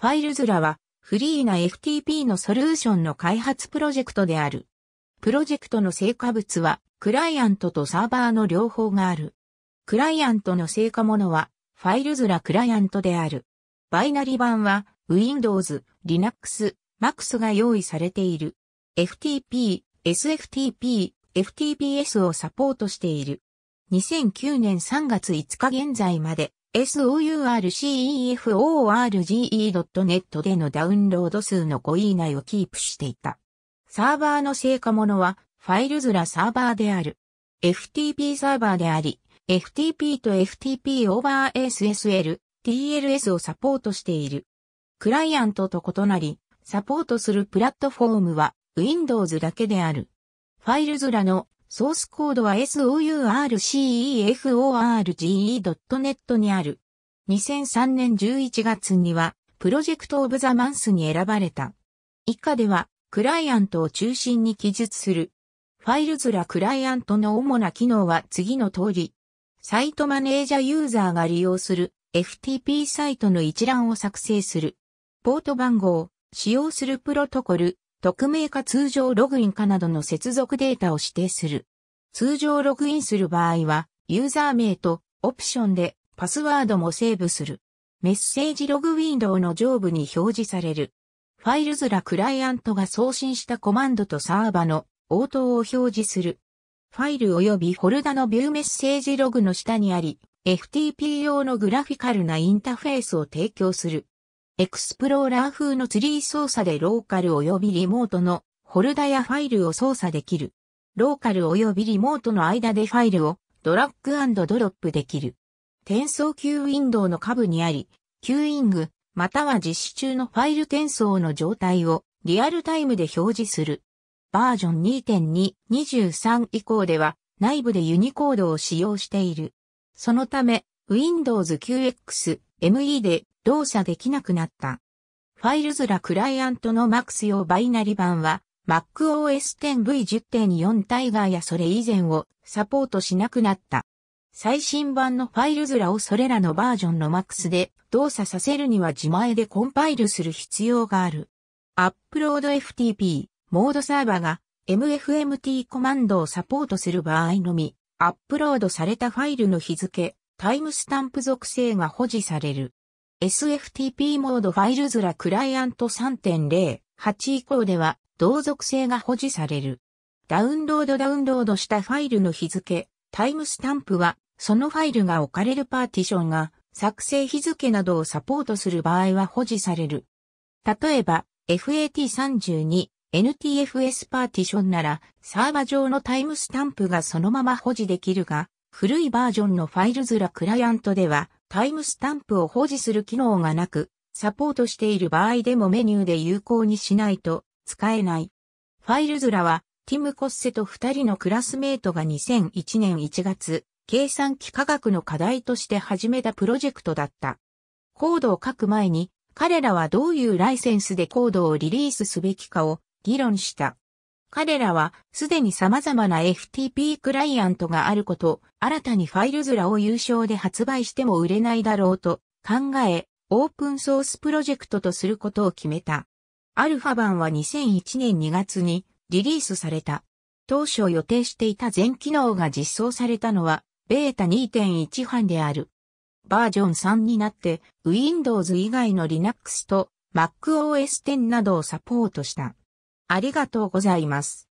ファイルズラはフリーな FTP のソリューションの開発プロジェクトである。プロジェクトの成果物はクライアントとサーバーの両方がある。クライアントの成果物はファイルズラクライアントである。バイナリ版は Windows、Linux、Max が用意されている。FTP、SFTP、FTPS をサポートしている。2009年3月5日現在まで sourceforge.net でのダウンロード数の5位以内をキープしていた。サーバーの成果ものはファイルズラサーバーである。FTP サーバーであり、FTP と FTP オーバー SSL、TLS をサポートしている。クライアントと異なり、サポートするプラットフォームは Windows だけである。ファイルズラのソースコードは sourceforge.net にある。2003年11月には、プロジェクトオブザマンスに選ばれた。以下では、クライアントを中心に記述する。ファイルズらクライアントの主な機能は次の通り。サイトマネージャーユーザーが利用する FTP サイトの一覧を作成する。ポート番号、使用するプロトコル、匿名化通常ログイン化などの接続データを指定する。通常ログインする場合は、ユーザー名とオプションでパスワードもセーブする。メッセージログウィンドウの上部に表示される。ファイルズらクライアントが送信したコマンドとサーバの応答を表示する。ファイル及びフォルダのビューメッセージログの下にあり、FTP 用のグラフィカルなインターフェースを提供する。エクスプローラー風のツリー操作でローカル及びリモートのフォルダやファイルを操作できる。ローカル及びリモートの間でファイルをドラッグドロップできる。転送級ウィンドウの下部にあり、キューイング、または実施中のファイル転送の状態をリアルタイムで表示する。バージョン2.223以降では内部でユニコードを使用している。そのため、Windows q x ME で動作できなくなった。ファイルズラクライアントの MAX 用バイナリ版は MacOS10V10.4 タイガーやそれ以前をサポートしなくなった。最新版のファイルズラをそれらのバージョンの MAX で動作させるには自前でコンパイルする必要がある。アップロード FTP モードサーバーが MFMT コマンドをサポートする場合のみ、アップロードされたファイルの日付、タイムスタンプ属性が保持される。SFTP モードファイルズラクライアント3.08以降では同属性が保持される。ダウンロードダウンロードしたファイルの日付、タイムスタンプは、そのファイルが置かれるパーティションが、作成日付などをサポートする場合は保持される。例えば、FAT32、NTFS パーティションなら、サーバ上のタイムスタンプがそのまま保持できるが、古いバージョンのファイルズラクライアントでは、タイムスタンプを保持する機能がなく、サポートしている場合でもメニューで有効にしないと使えない。ファイルズラは、ティム・コッセと二人のクラスメートが2001年1月、計算機科学の課題として始めたプロジェクトだった。コードを書く前に、彼らはどういうライセンスでコードをリリースすべきかを議論した。彼らはすでに様々な FTP クライアントがあること、新たにファイルズラを優勝で発売しても売れないだろうと考え、オープンソースプロジェクトとすることを決めた。アルファ版は2001年2月にリリースされた。当初予定していた全機能が実装されたのは、ベータ2.1版である。バージョン3になって、Windows 以外の Linux と MacOS 10などをサポートした。ありがとうございます。